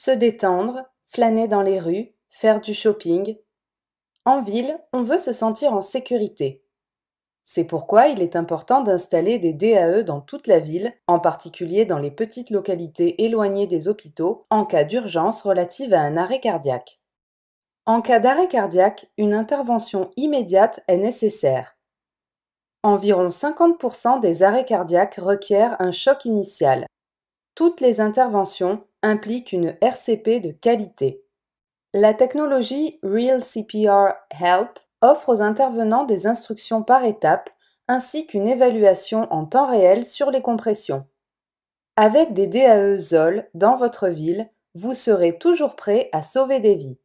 se détendre, flâner dans les rues, faire du shopping. En ville, on veut se sentir en sécurité. C'est pourquoi il est important d'installer des DAE dans toute la ville, en particulier dans les petites localités éloignées des hôpitaux, en cas d'urgence relative à un arrêt cardiaque. En cas d'arrêt cardiaque, une intervention immédiate est nécessaire. Environ 50% des arrêts cardiaques requièrent un choc initial toutes les interventions impliquent une RCP de qualité. La technologie Real CPR Help offre aux intervenants des instructions par étape ainsi qu'une évaluation en temps réel sur les compressions. Avec des DAE ZOL dans votre ville, vous serez toujours prêt à sauver des vies.